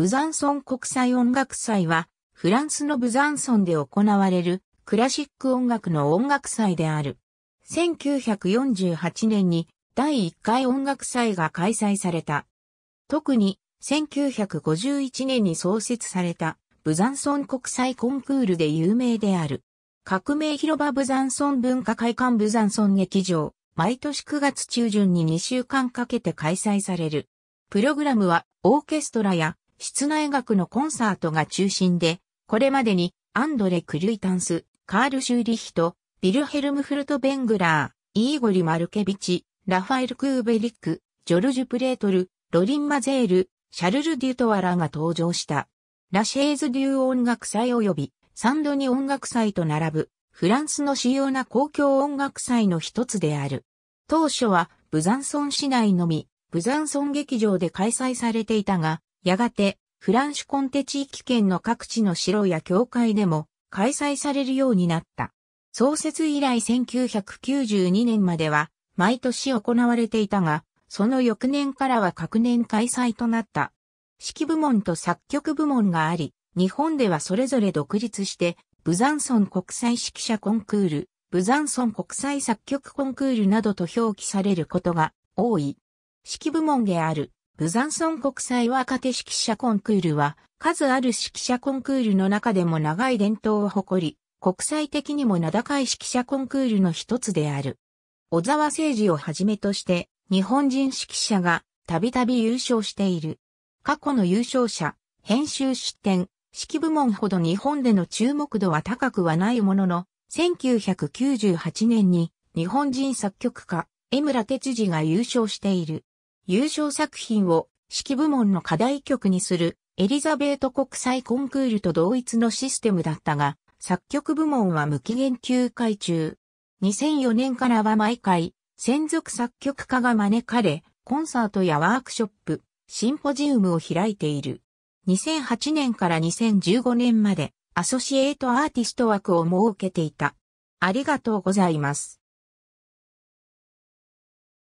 ブザンソン国際音楽祭は、フランスのブザンソンで行われるクラシック音楽の音楽祭である。1948年に第1回音楽祭が開催された。特に1951年に創設されたブザンソン国際コンクールで有名である。革命広場ブザンソン文化会館ブザンソン劇場、毎年9月中旬に2週間かけて開催される。プログラムはオーケストラや室内楽のコンサートが中心で、これまでにアンドレ・クリュイタンス、カール・シューリヒト、ビルヘルム・フルト・ベングラー、イーゴリ・マルケビチ、ラファエル・クーベリック、ジョルジュ・プレートル、ロリン・マゼール、シャルル・デュトワーが登場した。ラシェーズ・デュー音楽祭及びサンドニ音楽祭と並ぶフランスの主要な公共音楽祭の一つである。当初はブザンソン市内のみ、ブザンソン劇場で開催されていたが、やがて、フランシュコンテ地域圏の各地の城や教会でも開催されるようになった。創設以来1992年までは毎年行われていたが、その翌年からは各年開催となった。指揮部門と作曲部門があり、日本ではそれぞれ独立して、ブザンソン国際指揮者コンクール、ブザンソン国際作曲コンクールなどと表記されることが多い。指揮部門であるブザンソン国際若手指揮者コンクールは、数ある指揮者コンクールの中でも長い伝統を誇り、国際的にも名高い指揮者コンクールの一つである。小沢誠二をはじめとして、日本人指揮者がたびたび優勝している。過去の優勝者、編集出展、指揮部門ほど日本での注目度は高くはないものの、1998年に日本人作曲家、江村哲司が優勝している。優勝作品を指揮部門の課題曲にするエリザベート国際コンクールと同一のシステムだったが、作曲部門は無期限休会中。2004年からは毎回、専属作曲家が招かれ、コンサートやワークショップ、シンポジウムを開いている。2008年から2015年まで、アソシエイトアーティスト枠を設けていた。ありがとうございます。